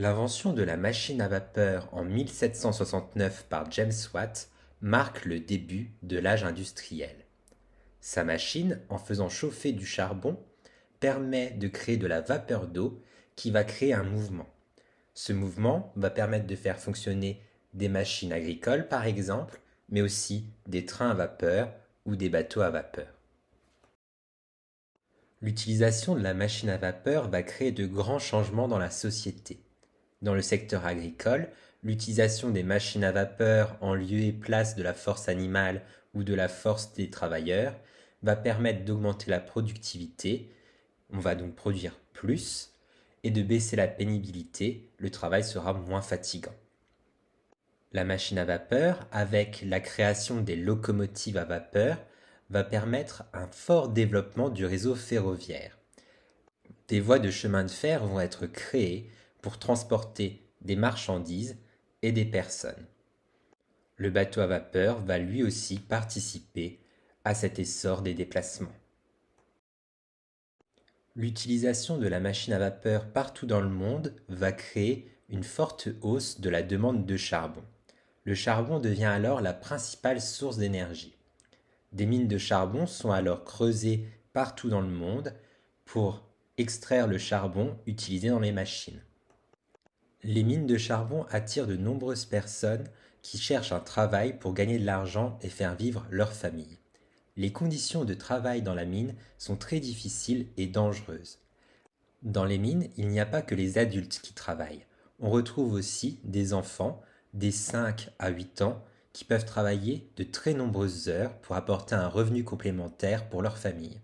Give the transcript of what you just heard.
L'invention de la machine à vapeur en 1769 par James Watt marque le début de l'âge industriel. Sa machine, en faisant chauffer du charbon, permet de créer de la vapeur d'eau qui va créer un mouvement. Ce mouvement va permettre de faire fonctionner des machines agricoles par exemple, mais aussi des trains à vapeur ou des bateaux à vapeur. L'utilisation de la machine à vapeur va créer de grands changements dans la société. Dans le secteur agricole, l'utilisation des machines à vapeur en lieu et place de la force animale ou de la force des travailleurs va permettre d'augmenter la productivité, on va donc produire plus, et de baisser la pénibilité, le travail sera moins fatigant. La machine à vapeur, avec la création des locomotives à vapeur, va permettre un fort développement du réseau ferroviaire. Des voies de chemin de fer vont être créées pour transporter des marchandises et des personnes. Le bateau à vapeur va lui aussi participer à cet essor des déplacements. L'utilisation de la machine à vapeur partout dans le monde va créer une forte hausse de la demande de charbon. Le charbon devient alors la principale source d'énergie. Des mines de charbon sont alors creusées partout dans le monde pour extraire le charbon utilisé dans les machines. Les mines de charbon attirent de nombreuses personnes qui cherchent un travail pour gagner de l'argent et faire vivre leur famille. Les conditions de travail dans la mine sont très difficiles et dangereuses. Dans les mines, il n'y a pas que les adultes qui travaillent. On retrouve aussi des enfants, des 5 à 8 ans, qui peuvent travailler de très nombreuses heures pour apporter un revenu complémentaire pour leur famille.